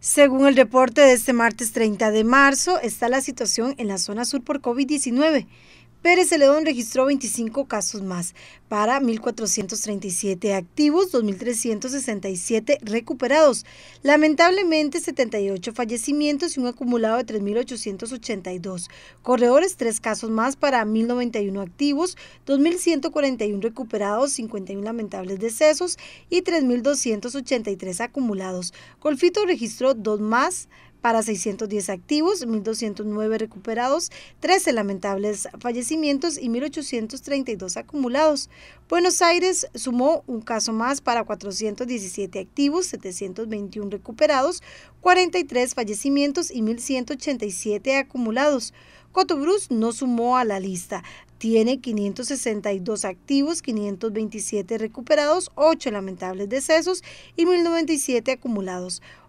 Según el reporte de este martes 30 de marzo, está la situación en la zona sur por COVID-19, Pérez Celedón registró 25 casos más para 1.437 activos, 2.367 recuperados, lamentablemente 78 fallecimientos y un acumulado de 3.882. Corredores, 3 casos más para 1.091 activos, 2.141 recuperados, 51 lamentables decesos y 3.283 acumulados. Golfito registró 2 más para 610 activos, 1.209 recuperados, 13 lamentables fallecimientos y 1.832 acumulados. Buenos Aires sumó un caso más para 417 activos, 721 recuperados, 43 fallecimientos y 1.187 acumulados. Cotobruz no sumó a la lista. Tiene 562 activos, 527 recuperados, 8 lamentables decesos y 1097 acumulados.